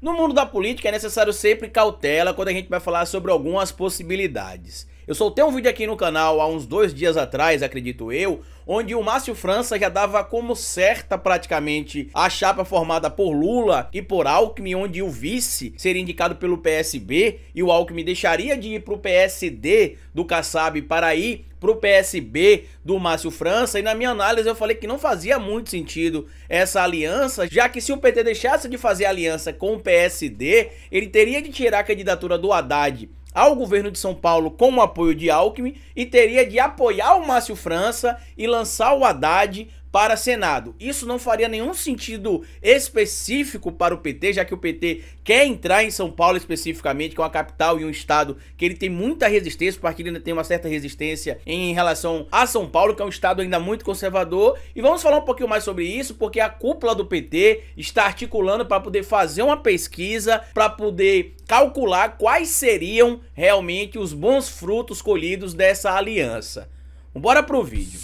No mundo da política é necessário sempre cautela quando a gente vai falar sobre algumas possibilidades. Eu soltei um vídeo aqui no canal há uns dois dias atrás, acredito eu, onde o Márcio França já dava como certa praticamente a chapa formada por Lula e por Alckmin, onde o vice seria indicado pelo PSB e o Alckmin deixaria de ir para o PSD do Kassab para ir para o PSB do Márcio França e na minha análise eu falei que não fazia muito sentido essa aliança, já que se o PT deixasse de fazer aliança com o PSD, ele teria de tirar a candidatura do Haddad ao governo de São Paulo com o apoio de Alckmin e teria de apoiar o Márcio França e lançar o Haddad para Senado. Isso não faria nenhum sentido específico para o PT, já que o PT quer entrar em São Paulo especificamente, que é uma capital e um estado que ele tem muita resistência, o partido ainda tem uma certa resistência em relação a São Paulo, que é um estado ainda muito conservador. E vamos falar um pouquinho mais sobre isso, porque a cúpula do PT está articulando para poder fazer uma pesquisa, para poder calcular quais seriam realmente os bons frutos colhidos dessa aliança. Bora pro vídeo.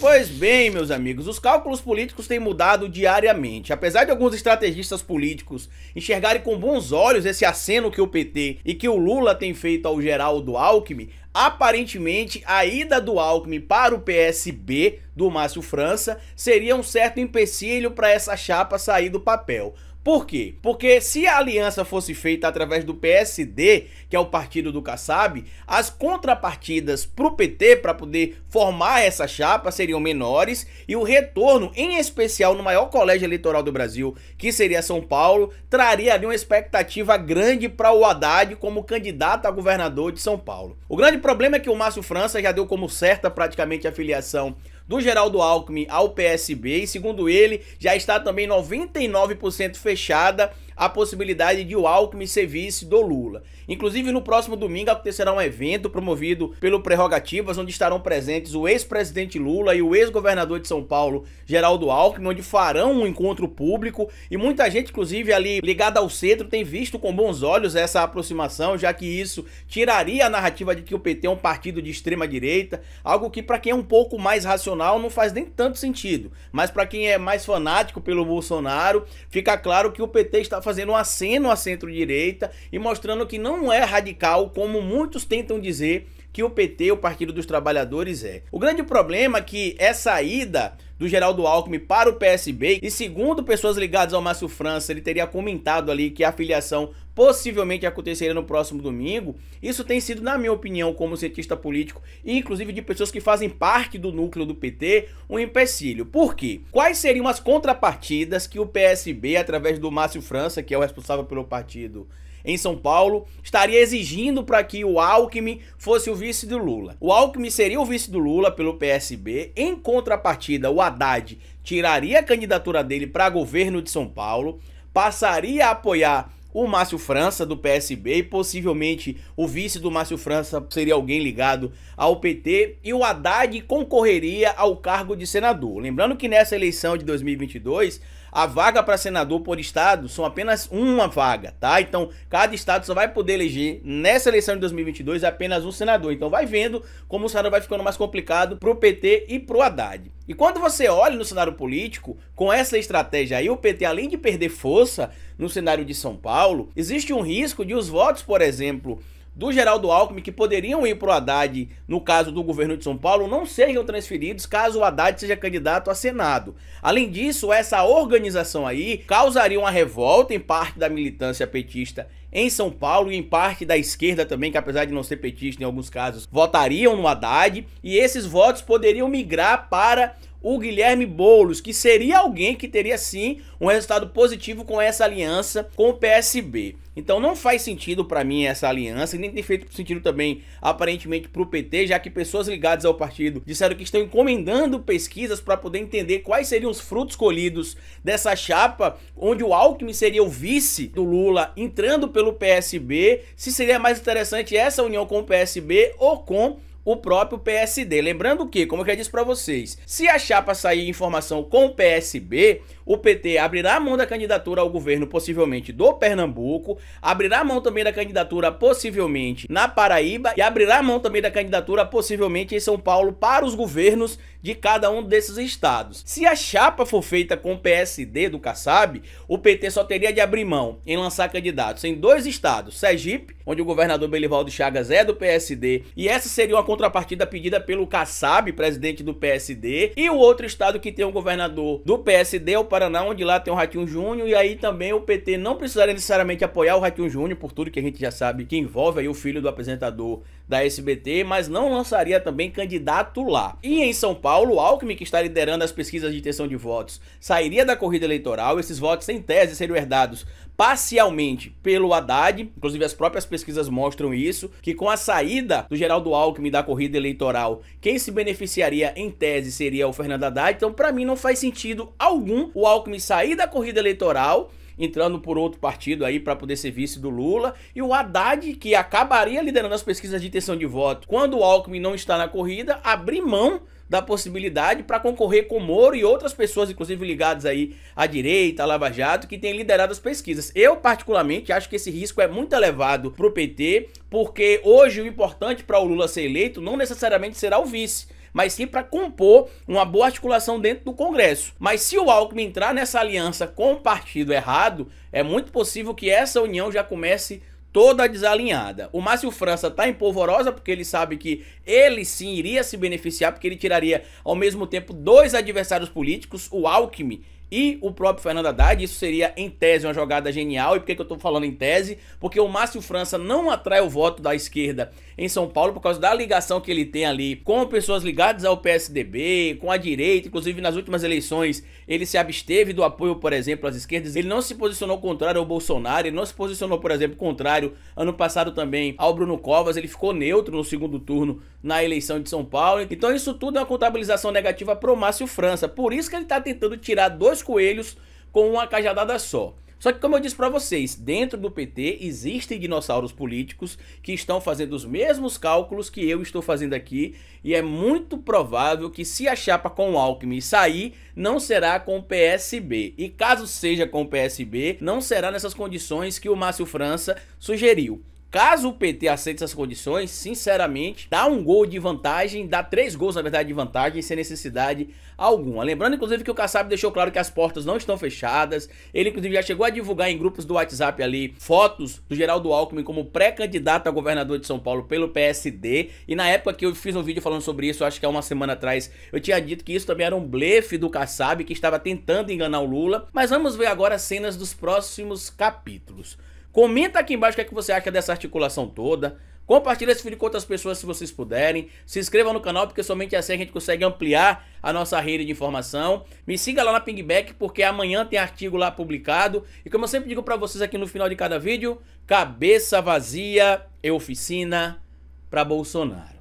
Pois bem, meus amigos, os cálculos políticos têm mudado diariamente. Apesar de alguns estrategistas políticos enxergarem com bons olhos esse aceno que o PT e que o Lula tem feito ao Geraldo Alckmin, aparentemente a ida do Alckmin para o PSB do Márcio França seria um certo empecilho para essa chapa sair do papel. Por quê? Porque se a aliança fosse feita através do PSD, que é o partido do Kassab, as contrapartidas para o PT para poder formar essa chapa seriam menores e o retorno, em especial no maior colégio eleitoral do Brasil, que seria São Paulo, traria ali uma expectativa grande para o Haddad como candidato a governador de São Paulo. O grande problema é que o Márcio França já deu como certa praticamente a filiação do Geraldo Alckmin ao PSB e segundo ele já está também 99% fechada a possibilidade de o Alckmin ser vice do Lula. Inclusive, no próximo domingo acontecerá um evento promovido pelo Prerrogativas, onde estarão presentes o ex-presidente Lula e o ex-governador de São Paulo, Geraldo Alckmin, onde farão um encontro público e muita gente, inclusive ali ligada ao centro, tem visto com bons olhos essa aproximação, já que isso tiraria a narrativa de que o PT é um partido de extrema direita, algo que para quem é um pouco mais racional não faz nem tanto sentido, mas para quem é mais fanático pelo Bolsonaro, fica claro que o PT está fazendo fazendo um aceno à centro-direita e mostrando que não é radical, como muitos tentam dizer que o PT, o Partido dos Trabalhadores, é. O grande problema é que essa ida do Geraldo Alckmin para o PSB, e segundo pessoas ligadas ao Márcio França, ele teria comentado ali que a filiação possivelmente aconteceria no próximo domingo, isso tem sido, na minha opinião, como cientista político, e inclusive de pessoas que fazem parte do núcleo do PT, um empecilho. Por quê? Quais seriam as contrapartidas que o PSB, através do Márcio França, que é o responsável pelo partido, em São Paulo, estaria exigindo para que o Alckmin fosse o vice do Lula. O Alckmin seria o vice do Lula pelo PSB, em contrapartida, o Haddad tiraria a candidatura dele para governo de São Paulo, passaria a apoiar o Márcio França do PSB e possivelmente o vice do Márcio França seria alguém ligado ao PT e o Haddad concorreria ao cargo de senador. Lembrando que nessa eleição de 2022 a vaga para senador por estado são apenas uma vaga, tá? Então, cada estado só vai poder eleger nessa eleição de 2022 apenas um senador. Então, vai vendo como o cenário vai ficando mais complicado pro PT e pro Haddad. E quando você olha no cenário político, com essa estratégia aí, o PT, além de perder força no cenário de São Paulo, existe um risco de os votos, por exemplo, do Geraldo Alckmin que poderiam ir para o Haddad, no caso do governo de São Paulo, não sejam transferidos caso o Haddad seja candidato a Senado. Além disso, essa organização aí causaria uma revolta em parte da militância petista em São Paulo e em parte da esquerda também, que apesar de não ser petista em alguns casos, votariam no Haddad, e esses votos poderiam migrar para o Guilherme Boulos, que seria alguém que teria sim um resultado positivo com essa aliança com o PSB. Então não faz sentido para mim essa aliança, nem tem feito sentido também aparentemente para o PT, já que pessoas ligadas ao partido disseram que estão encomendando pesquisas para poder entender quais seriam os frutos colhidos dessa chapa, onde o Alckmin seria o vice do Lula entrando pelo PSB, se seria mais interessante essa união com o PSB ou com o próprio PSD. Lembrando que, como eu já disse para vocês, se a chapa sair informação com o PSB, o PT abrirá mão da candidatura ao governo, possivelmente do Pernambuco, abrirá mão também da candidatura, possivelmente na Paraíba, e abrirá mão também da candidatura, possivelmente em São Paulo, para os governos de cada um desses estados. Se a chapa for feita com o PSD do Kassab, o PT só teria de abrir mão em lançar candidatos em dois estados, Sergipe, onde o governador Belivaldo Chagas é do PSD, e essa seria uma contrapartida pedida pelo Kassab, presidente do PSD, e o outro estado que tem um governador do PSD é o Paraíba Paraná, onde lá tem o Ratinho Júnior, e aí também o PT não precisaria necessariamente apoiar o Ratinho Júnior, por tudo que a gente já sabe que envolve aí o filho do apresentador da SBT, mas não lançaria também candidato lá. E em São Paulo, o Alckmin, que está liderando as pesquisas de intenção de votos, sairia da corrida eleitoral, esses votos em tese seriam herdados parcialmente pelo Haddad, inclusive as próprias pesquisas mostram isso, que com a saída do Geraldo Alckmin da corrida eleitoral, quem se beneficiaria em tese seria o Fernando Haddad. Então, para mim não faz sentido algum o Alckmin sair da corrida eleitoral entrando por outro partido aí para poder ser vice do Lula, e o Haddad, que acabaria liderando as pesquisas de intenção de voto quando o Alckmin não está na corrida, abrir mão da possibilidade para concorrer com Moro e outras pessoas, inclusive ligadas aí à direita, à Lava Jato, que têm liderado as pesquisas. Eu, particularmente, acho que esse risco é muito elevado para o PT, porque hoje o importante para o Lula ser eleito não necessariamente será o vice mas sim para compor uma boa articulação dentro do Congresso. Mas se o Alckmin entrar nessa aliança com o partido errado, é muito possível que essa união já comece toda desalinhada. O Márcio França está em polvorosa porque ele sabe que ele sim iria se beneficiar porque ele tiraria ao mesmo tempo dois adversários políticos, o Alckmin e o próprio Fernando Haddad. Isso seria, em tese, uma jogada genial. E por que, eu estou falando em tese? Porque o Márcio França não atrai o voto da esquerda em São Paulo por causa da ligação que ele tem ali com pessoas ligadas ao PSDB, com a direita. Inclusive, nas últimas eleições, ele se absteve do apoio, por exemplo, às esquerdas. Ele não se posicionou contrário ao Bolsonaro. Ele não se posicionou, por exemplo, contrário ano passado também ao Bruno Covas. Ele ficou neutro no segundo turno na eleição de São Paulo. Então, isso tudo é uma contabilização negativa para o Márcio França. Por isso que ele está tentando tirar dois dois coelhos com uma cajadada só. Só que, como eu disse para vocês, dentro do PT existem dinossauros políticos que estão fazendo os mesmos cálculos que eu estou fazendo aqui, e é muito provável que se a chapa com o Alckmin sair, não será com o PSB. E caso seja com o PSB, não será nessas condições que o Márcio França sugeriu. Caso o PT aceite essas condições, sinceramente, dá um gol de vantagem, dá três gols, na verdade, de vantagem, sem necessidade alguma. Lembrando, inclusive, que o Kassab deixou claro que as portas não estão fechadas. Ele, inclusive, já chegou a divulgar em grupos do WhatsApp ali fotos do Geraldo Alckmin como pré-candidato a governador de São Paulo pelo PSD. E na época que eu fiz um vídeo falando sobre isso, acho que há uma semana atrás, eu tinha dito que isso também era um blefe do Kassab, que estava tentando enganar o Lula. Mas vamos ver agora as cenas dos próximos capítulos. Comenta aqui embaixo o que, é que você acha dessa articulação toda. Compartilhe esse vídeo com outras pessoas se vocês puderem. Se inscreva no canal, porque somente assim a gente consegue ampliar a nossa rede de informação. Me siga lá na Pingback, porque amanhã tem artigo lá publicado. E como eu sempre digo para vocês aqui no final de cada vídeo, cabeça vazia é oficina para Bolsonaro.